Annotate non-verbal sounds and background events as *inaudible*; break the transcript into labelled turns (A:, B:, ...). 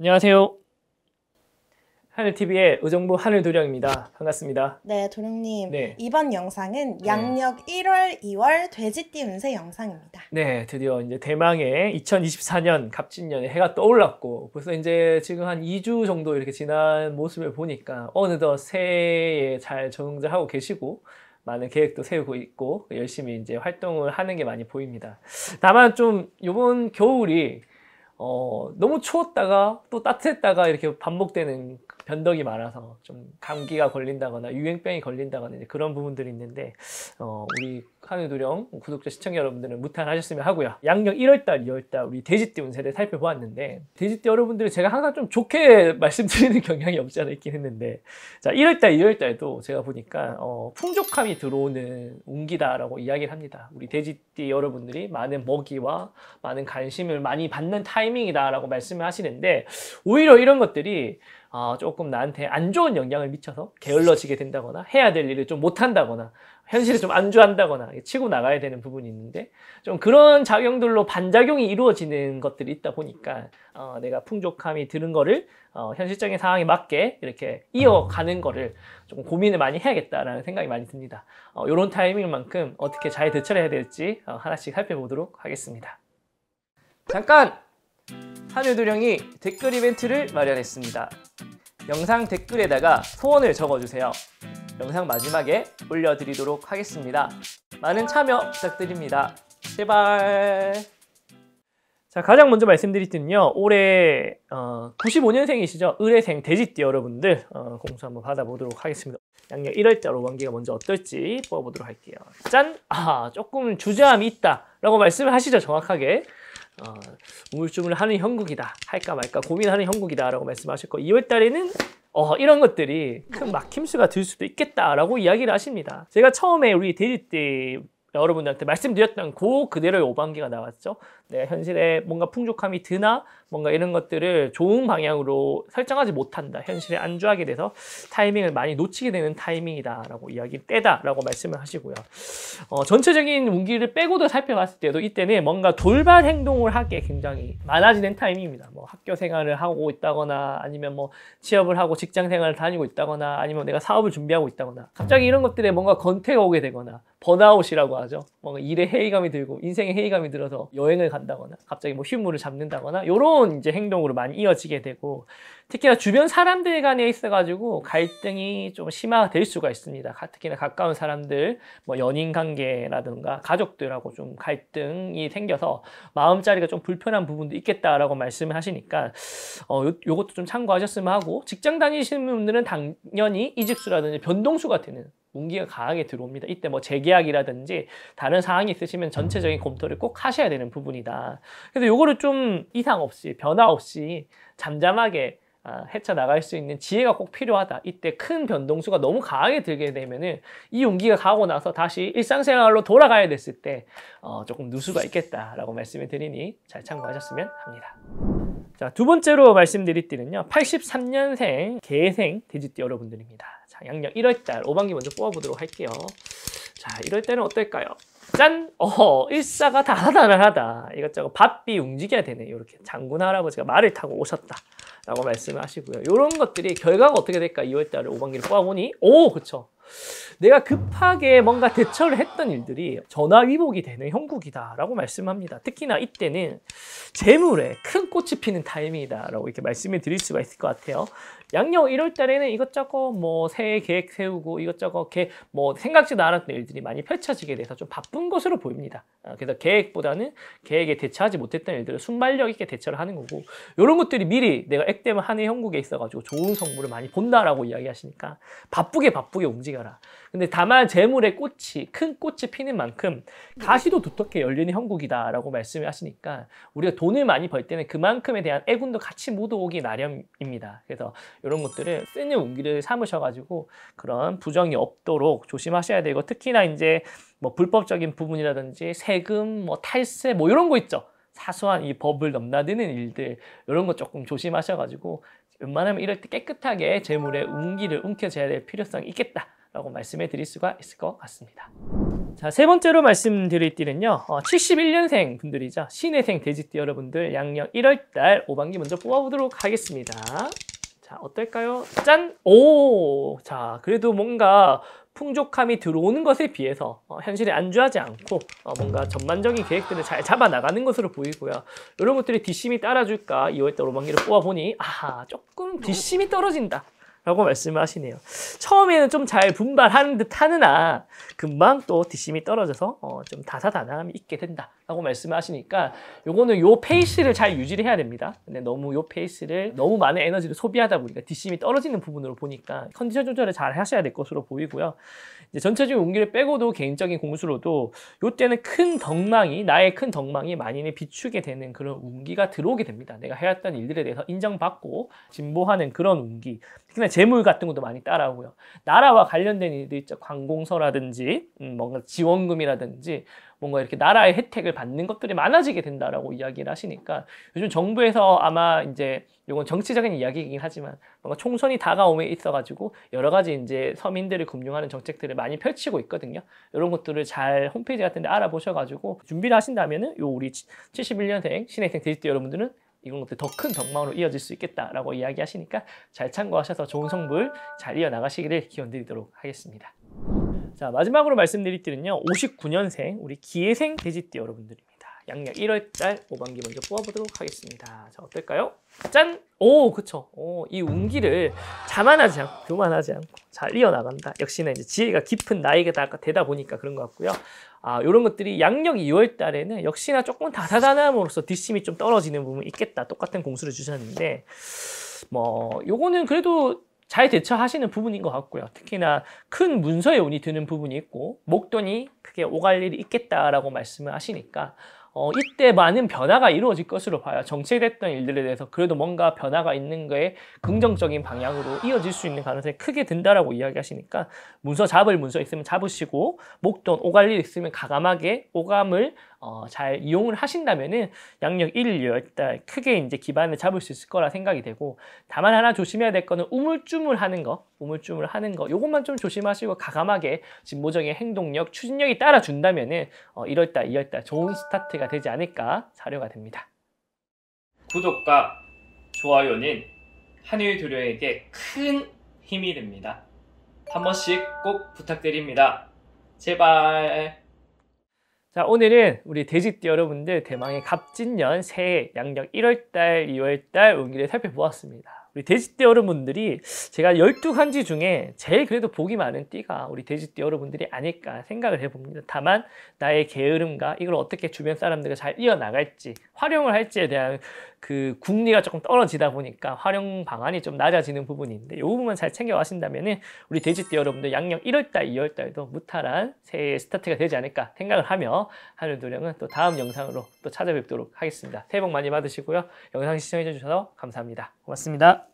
A: 안녕하세요. 하늘TV의 의정부 하늘도령입니다. 반갑습니다. 네, 도령님. 네. 이번 영상은 네. 양력 네. 1월, 2월 돼지띠 운세 영상입니다. 네, 드디어 이제 대망의 2024년 갑진년에 해가 떠올랐고 벌써 이제 지금 한 2주 정도 이렇게 지난 모습을 보니까 어느덧 새해에 잘 적응하고 계시고 많은 계획도 세우고 있고 열심히 이제 활동을 하는 게 많이 보입니다. 다만 좀 이번 겨울이 어, 너무 추웠다가 또 따뜻했다가 이렇게 반복되는 변덕이 많아서 좀 감기가 걸린다거나 유행병이 걸린다거나 그런 부분들이 있는데 어, 우리 한우두령 구독자 시청자 여러분들은 무탄하셨으면 하고요. 양력 1월달, 2월달 우리 돼지띠 운세를 살펴보았는데 돼지띠 여러분들이 제가 항상 좀 좋게 *laughs* 말씀드리는 경향이 없지 않아 있긴 했는데 자 1월달, 2월달도 제가 보니까 어, 풍족함이 들어오는 운기다라고 이야기를 합니다. 우리 돼지띠 여러분들이 많은 먹이와 많은 관심을 많이 받는 타이밍이다라고 말씀을 하시는데 오히려 이런 것들이 어, 조금 나한테 안 좋은 영향을 미쳐서 게을러지게 된다거나 해야 될 일을 좀 못한다거나 현실에 좀 안주한다거나 치고 나가야 되는 부분이 있는데 좀 그런 작용들로 반작용이 이루어지는 것들이 있다 보니까 어, 내가 풍족함이 드는 거를 어, 현실적인 상황에 맞게 이렇게 이어가는 거를 조금 고민을 많이 해야겠다라는 생각이 많이 듭니다. 어, 이런 타이밍만큼 어떻게 잘 대처를 해야 될지 어, 하나씩 살펴보도록 하겠습니다. 잠깐! 한효도령이 댓글 이벤트를 마련했습니다. 영상 댓글에다가 소원을 적어주세요. 영상 마지막에 올려드리도록 하겠습니다. 많은 참여 부탁드립니다. 제발. 자 가장 먼저 말씀드릴 때는요 올해 어, 95년생이시죠 의뢰생 대지띠 여러분들 어, 공수 한번 받아보도록 하겠습니다 양력 1월자로 관기가 먼저 어떨지 뽑아보도록 할게요 짠! 아 조금 주저함이 있다 라고 말씀을 하시죠 정확하게 어, 우울증을 하는 형국이다 할까 말까 고민하는 형국이다라고 말씀하셨고 2월 달에는 어, 이런 것들이 큰 막힘수가 들 수도 있겠다라고 이야기를 하십니다. 제가 처음에 우리 대리 때 여러분들한테 말씀드렸던 그 그대로의 오반기가 나왔죠. 내가 네, 현실에 뭔가 풍족함이 드나 뭔가 이런 것들을 좋은 방향으로 설정하지 못한다. 현실에 안주하게 돼서 타이밍을 많이 놓치게 되는 타이밍이다라고 이야기 때다라고 말씀을 하시고요. 어, 전체적인 운기를 빼고도 살펴봤을 때도 이때는 뭔가 돌발 행동을 하게 굉장히 많아지는 타이밍입니다. 뭐 학교 생활을 하고 있다거나 아니면 뭐 취업을 하고 직장 생활을 다니고 있다거나 아니면 내가 사업을 준비하고 있다거나 갑자기 이런 것들에 뭔가 건태가 오게 되거나 번아웃이라고 하죠. 뭔가 일에 회의감이 들고 인생에 회의감이 들어서 여행을 간다거나 갑자기 뭐 휴무를 잡는다거나 이런 이제 행동으로 많이 이어지게 되고 특히나 주변 사람들 간에 있어가지고 갈등이 좀 심화될 수가 있습니다. 특히나 가까운 사람들, 뭐 연인 관계라든가 가족들하고 좀 갈등이 생겨서 마음자리가 좀 불편한 부분도 있겠다라고 말씀을 하시니까 어, 요, 요것도 좀 참고하셨으면 하고 직장 다니시는 분들은 당연히 이직수라든지 변동수가 되는 운기가 강하게 들어옵니다. 이때 뭐 재계약이라든지 다른 사항이 있으시면 전체적인 음. 검토를 꼭 하셔야 되는 부분이다. 그래서 요거를 좀 이상 없이 변화 없이 잠잠하게 아, 헤쳐나갈 수 있는 지혜가 꼭 필요하다. 이때 큰 변동수가 너무 강하게 들게 되면은 이 용기가 가고 나서 다시 일상생활로 돌아가야 됐을 때 어, 조금 누수가 있겠다라고 말씀을 드리니 잘 참고하셨으면 합니다. 자, 두 번째로 말씀드릴 띠는요. 83년생 개생 돼지띠 여러분들입니다. 자, 양력 1월달 5반기 먼저 뽑아보도록 할게요. 자, 1월달은 어떨까요? 짠! 어허 일사가 다하다다하다. 이것저것 바삐 움직여야 되네. 이렇게 장군 할아버지가 말을 타고 오셨다. 라고 말씀하시고요. 이런 것들이 결과가 어떻게 될까? 2월달 5반기를 뽑아보니 오! 그쵸. 내가 급하게 뭔가 대처를 했던 일들이 전화위복이 되는 형국이다라고 말씀합니다. 특히나 이때는 재물에 큰 꽃이 피는 타이밍이다라고 이렇게 말씀을 드릴 수가 있을 것 같아요. 양력 1월 달에는 이것저것 뭐 새 계획 세우고 이것저것 이렇게 뭐 생각지도 않았던 일들이 많이 펼쳐지게 돼서 좀 바쁜 것으로 보입니다. 어, 그래서 계획보다는 계획에 대처하지 못했던 일들을 순발력 있게 대처를 하는 거고 이런 것들이 미리 내가 액땜을 한해 형국에 있어가지고 좋은 성물을 많이 본다라고 이야기하시니까 바쁘게 바쁘게 움직여라. 근데 다만 재물의 꽃이 큰 꽃이 피는 만큼 가시도 두텁게 열리는 형국이다라고 말씀을 하시니까 우리가 돈을 많이 벌 때는 그만큼에 대한 애군도 같이 모두 오기 나름입니다. 그래서 이런 것들을 쓰는 무기를 삼으셔가지고 그런 부정이 없도록 조심하셔야 되고 특히나 이제 뭐 불법적인 부분이라든지 세금, 뭐 탈세 뭐 이런 거 있죠. 사소한 이 법을 넘나드는 일들 이런 거 조금 조심하셔가지고 웬만하면 이럴 때 깨끗하게 재물의 운기를 움켜줘야 될 필요성이 있겠다. 라고 말씀해 드릴 수가 있을 것 같습니다. 자, 세 번째로 말씀드릴 띠는요, 어, 71년생 분들이죠. 신해생 돼지띠 여러분들 양력 1월달 5반기 먼저 뽑아보도록 하겠습니다. 자, 어떨까요? 짠! 오! 자, 그래도 뭔가 풍족함이 들어오는 것에 비해서 어, 현실에 안주하지 않고 어, 뭔가 전반적인 계획들을 잘 잡아나가는 것으로 보이고요. 이런 것들이 뒷심이 따라줄까? 2월달 로망기를 뽑아보니 아, 하 조금 뒷심이 떨어진다. 라고 말씀을 하시네요. 처음에는 좀 잘 분발하는 듯 하느나 금방 또디심이 떨어져서 어, 좀다사다난함이 있게 된다라고 말씀을 하시니까 요거는 요 페이스를 잘 유지를 해야 됩니다. 근데 너무 요 페이스를 너무 많은 에너지를 소비하다 보니까 디심이 떨어지는 부분으로 보니까 컨디션 조절을 잘 하셔야 될 것으로 보이고요. 이제 전체적인 용기를 빼고도 개인적인 공수로도 요때는 큰 덕망이 나의 큰 덕망이 만인에 비추게 되는 그런 운기가 들어오게 됩니다. 내가 해왔던 일들에 대해서 인정받고 진보하는 그런 운기 특히나 재물 같은 것도 많이 따라오고요. 나라와 관련된 일도 있죠. 관공서라든지 음, 뭔가 지원금이라든지 뭔가 이렇게 나라의 혜택을 받는 것들이 많아지게 된다라고 이야기를 하시니까 요즘 정부에서 아마 이제 이건 정치적인 이야기이긴 하지만 뭔가 총선이 다가오면 있어가지고 여러 가지 이제 서민들을 금융하는 정책들을 많이 펼치고 있거든요. 이런 것들을 잘 홈페이지 같은 데 알아보셔가지고 준비를 하신다면은 요 우리 71년생 신혜생 디지트 여러분들은 이런 것들 이더큰 덕망으로 이어질 수 있겠다라고 이야기하시니까 잘 참고하셔서 좋은 성불 잘 이어나가시기를 기원드리도록 하겠습니다. 자 마지막으로 말씀드릴 띠는요 59년생 우리 기예생 돼지띠 여러분들이 양력 1월달 5반기 먼저 뽑아보도록 하겠습니다. 자, 어떨까요? 짠! 오, 그쵸. 오, 이 운기를 자만하지 않고, 교만하지 않고 잘 이어나간다. 역시나 이제 지혜가 깊은 나이가 되다 보니까 그런 것 같고요. 아, 요런 것들이 양력 2월 달에는 역시나 조금 다사다남으로써 뒷심이 좀 떨어지는 부분이 있겠다. 똑같은 공수를 주셨는데, 뭐, 요거는 그래도 잘 대처하시는 부분인 것 같고요. 특히나 큰 문서의 운이 드는 부분이 있고 목돈이 크게 오갈 일이 있겠다라고 말씀을 하시니까 어, 이때 많은 변화가 이루어질 것으로 봐요. 정체됐던 일들에 대해서 그래도 뭔가 변화가 있는 거에 긍정적인 방향으로 이어질 수 있는 가능성이 크게 든다라고 이야기하시니까 문서 잡을 문서 있으면 잡으시고 목돈 오갈 일 있으면 가감하게 오감을 어, 잘 이용을 하신다면은 양력 1, 2월 일 크게 이제 기반을 잡을 수 있을 거라 생각이 되고 다만 하나 조심해야 될 거는 우물쭈물하는 거, 우물쭈물하는 거이것만좀 조심하시고 가감하게 진보적인 행동력, 추진력이 따라준다면은 어, 1월달, 2월달 좋은 스타트가 되지 않을까 사료가 됩니다. 구독과 좋아요는 한일 도료에게 큰 힘이 됩니다. 한 번씩 꼭 부탁드립니다. 제발. 자 오늘은 우리 돼지띠 여러분들 대망의 갑진년 새해 양력 1월달, 2월달 운기를 살펴보았습니다. 우리 돼지띠 여러분들이 제가 12한지 중에 제일 그래도 보기 많은 띠가 우리 돼지띠 여러분들이 아닐까 생각을 해봅니다. 다만 나의 게으름과 이걸 어떻게 주변 사람들과 잘 이어나갈지 활용을 할지에 대한 그 궁리가 조금 떨어지다 보니까 활용 방안이 좀 낮아지는 부분인데 이 부분만 잘 챙겨가신다면 우리 돼지띠 여러분들 양력 1월달, 2월달도 무탈한 새해 스타트가 되지 않을까 생각을 하며 하늘노령은또 다음 영상으로 또 찾아뵙도록 하겠습니다. 새해 복 많이 받으시고요. 영상 시청해주셔서 감사합니다. 고맙습니다.